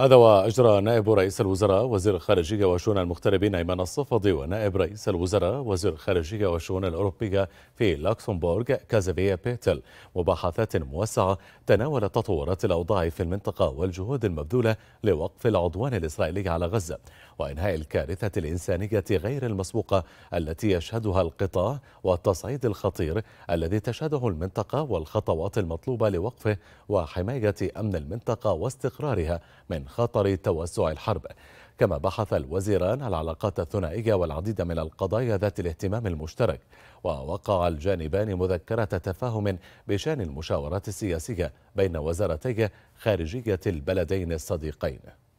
هذا وأجرى نائب رئيس الوزراء وزير الخارجية وشؤون المغتربين أيمن الصفدي ونائب رئيس الوزراء وزير الخارجية والشؤون الأوروبية في لوكسمبورغ كازافيا بيتل مباحثات موسعة تناولت تطورات الأوضاع في المنطقة والجهود المبذولة لوقف العدوان الإسرائيلي على غزة وإنهاء الكارثة الإنسانية غير المسبوقة التي يشهدها القطاع والتصعيد الخطير الذي تشهده المنطقة والخطوات المطلوبة لوقفه وحماية أمن المنطقة واستقرارها من خطر توسع الحرب كما بحث الوزيران العلاقات الثنائية والعديد من القضايا ذات الاهتمام المشترك ووقع الجانبان مذكرة تفاهم بشأن المشاورات السياسية بين وزارتي خارجية البلدين الصديقين